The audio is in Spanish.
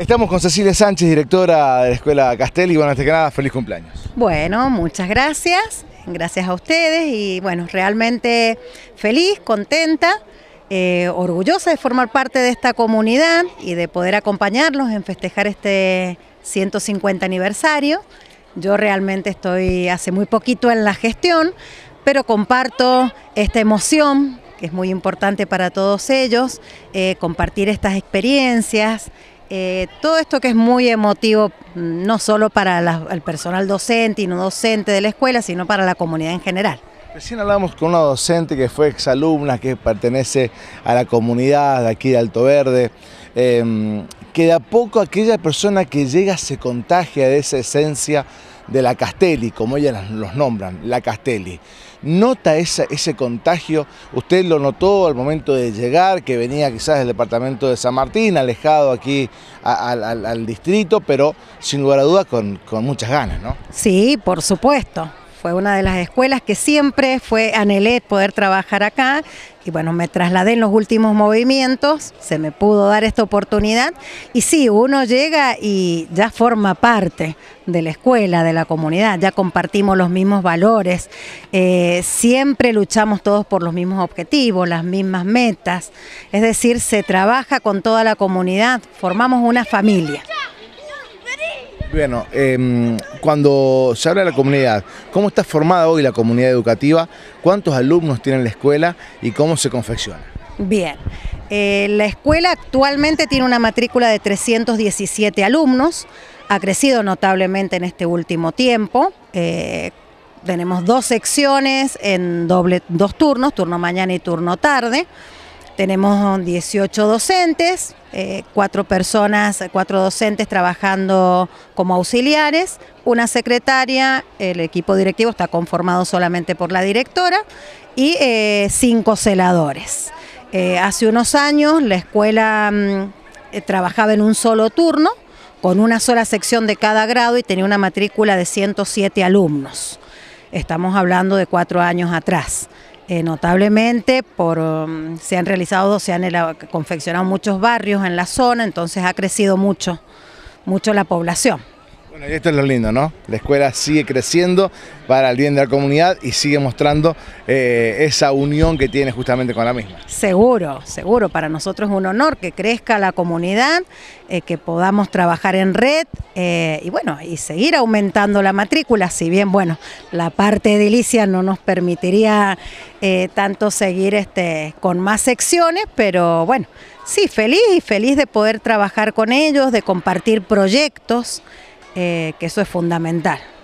Estamos con Cecilia Sánchez, directora de la Escuela Castel, y bueno, feliz cumpleaños. Bueno, muchas gracias, gracias a ustedes y bueno, realmente feliz, contenta, eh, orgullosa de formar parte de esta comunidad y de poder acompañarlos en festejar este 150 aniversario. Yo realmente estoy hace muy poquito en la gestión, pero comparto esta emoción que es muy importante para todos ellos, eh, compartir estas experiencias, eh, todo esto que es muy emotivo, mm, no solo para el personal docente y no docente de la escuela, sino para la comunidad en general. Recién hablamos con una docente que fue exalumna, que pertenece a la comunidad de aquí de Alto Verde, em, que de a poco aquella persona que llega se contagia de esa esencia de la Castelli, como ellas los nombran, la Castelli. ¿Nota ese contagio? ¿Usted lo notó al momento de llegar, que venía quizás del departamento de San Martín, alejado aquí al, distrito, pero sin lugar a dudas con muchas ganas, ¿no? Sí, por supuesto. Fue una de las escuelas que siempre fue anhelé poder trabajar acá y bueno, me trasladé en los últimos movimientos, se me pudo dar esta oportunidad y sí, uno llega y ya forma parte de la escuela, de la comunidad, ya compartimos los mismos valores, eh, siempre luchamos todos por los mismos objetivos, las mismas metas, es decir, se trabaja con toda la comunidad, formamos una familia. Bueno, em, cuando se habla de la comunidad, ¿cómo está formada hoy la comunidad educativa? ¿Cuántos alumnos tiene la escuela y cómo se confecciona? Bien, eh, la escuela actualmente tiene una matrícula de 317 alumnos, ha crecido notablemente en este último tiempo. Eh, tenemos dos secciones en doble, dos turnos, turno mañana y turno tarde. Tenemos 18 docentes, eh, cuatro personas, cuatro docentes trabajando como auxiliares, una secretaria, el equipo directivo está conformado solamente por la directora y eh, cinco celadores. Eh, hace unos años la escuela mm, trabajaba en un solo turno, con una sola sección de cada grado y tenía una matrícula de 107 alumnos. Estamos hablando de cuatro años atrás. Eh, notablemente, por, um, se han realizado, se han confeccionado muchos barrios en la zona, entonces ha crecido mucho, mucho la población. Bueno, y esto es lo lindo, ¿no? La escuela sigue creciendo para el bien de la comunidad y sigue mostrando eh, esa unión que tiene justamente con la misma. Seguro, seguro. Para nosotros es un honor que crezca la comunidad, eh, que podamos trabajar en red eh, y bueno, y seguir aumentando la matrícula, si bien, bueno, la parte edilicia no nos permitiría tanto seguir este, con más secciones, pero bueno, sí, feliz y feliz de poder trabajar con ellos, de compartir proyectos. Eh, que eso es fundamental.